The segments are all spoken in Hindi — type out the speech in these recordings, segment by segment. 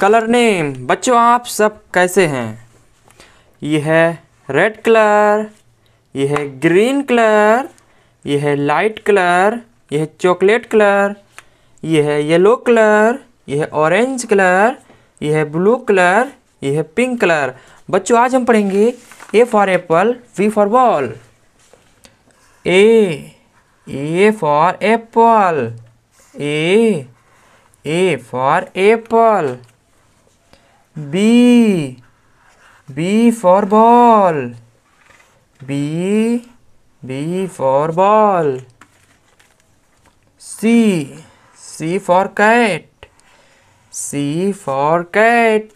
कलर नेम बच्चों आप सब कैसे हैं यह है रेड कलर यह है ग्रीन कलर यह है लाइट कलर यह है चॉकलेट कलर यह है येलो कलर यह है ऑरेंज कलर यह है ब्लू कलर यह है पिंक कलर बच्चों आज हम पढ़ेंगे A for apple B for ball A A for apple A A for apple B. B for ball. B. B for ball. C. C for cat. C for cat.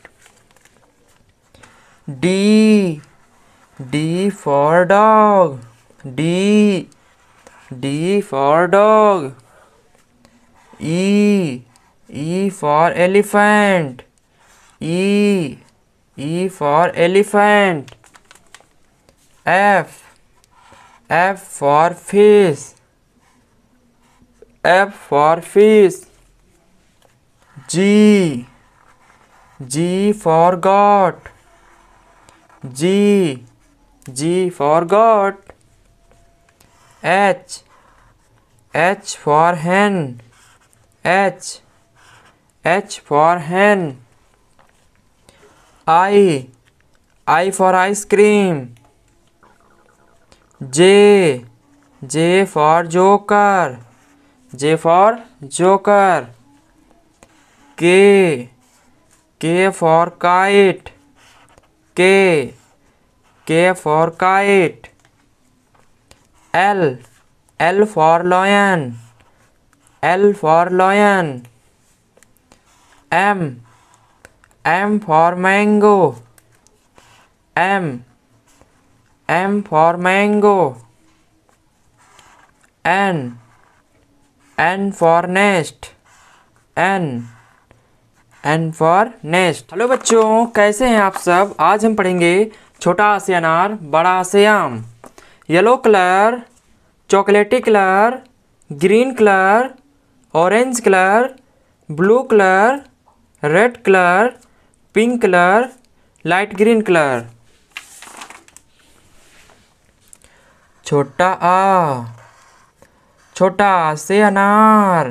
D. D for dog. D. D for dog. E. E for elephant. E. E for elephant. F. F for fish. F for fish. G. G for goat G. G for goat H. H for hen. H. H for hen. I I for ice cream J J for joker J for joker K K for kite K K for kite L L for lion L for lion M M for mango. M. M for mango. N. N for nest. N. N for nest. Hello बच्चों कैसे हैं आप सब आज हम पढ़ेंगे छोटा से अनार बड़ा से आम येलो कलर चॉकलेटी colour green colour orange colour blue colour red colour pink colour light green colour छोटा आ छोटा से अनार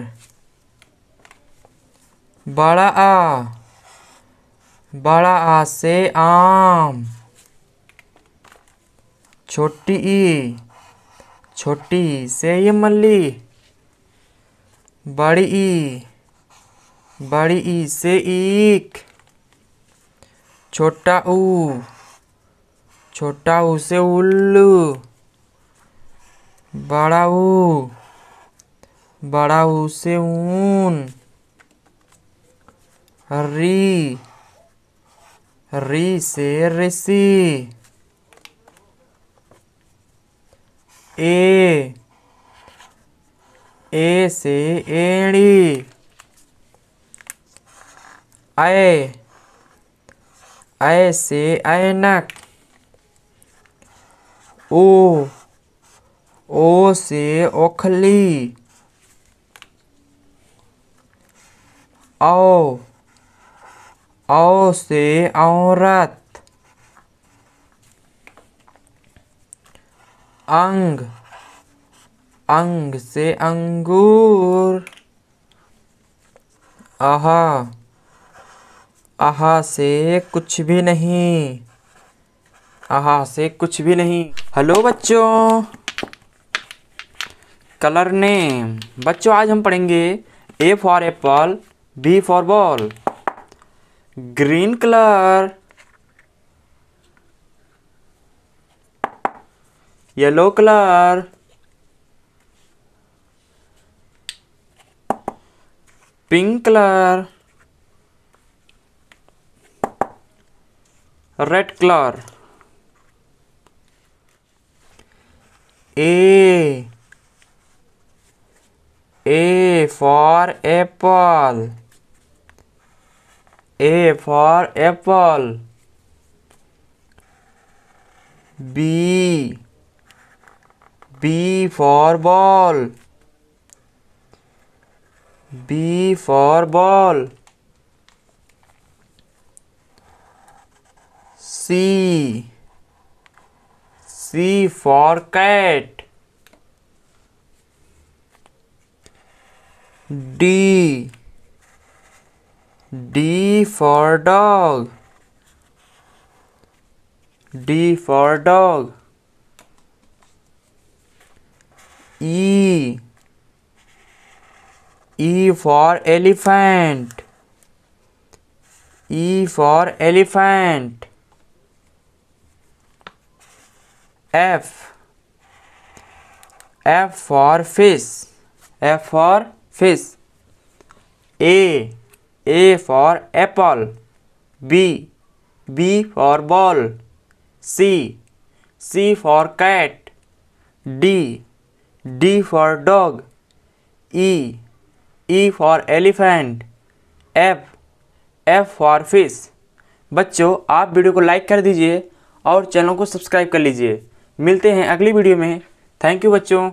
बड़ा आ बड़ा आ से आम छोटी ई छोटी से ये मल्ली बड़ी ई बड़ी ई से ईख छोटा ऊ छोटा ऊ से उल्लू बड़ा ऊ बड़ा ऊ से ऊन री री से ऋषि ए ए से एड़ी आए ऐसे ऐनक ओ ओ से ओखली औ औ से औरत अंग अंग से अंगूर आहा आहा से कुछ भी नहीं आहा से कुछ भी नहीं हेलो बच्चों कलर नेम बच्चों आज हम पढ़ेंगे A for apple B for ball green colour yellow colour pink colour red color A A for apple A for apple B B for ball B for ball C. C for cat. D. D for dog. D for dog. E. E for elephant. E for elephant. F. F for fish. F for fish. A. A for apple. B. B for ball. C. C for cat. D. D for dog. E. E for elephant. F. F for fish. बच्चों आप वीडियो को लाइक कर दीजिए और चैनल को सब्सक्राइब कर लीजिए मिलते हैं अगली वीडियो में थैंक यू बच्चों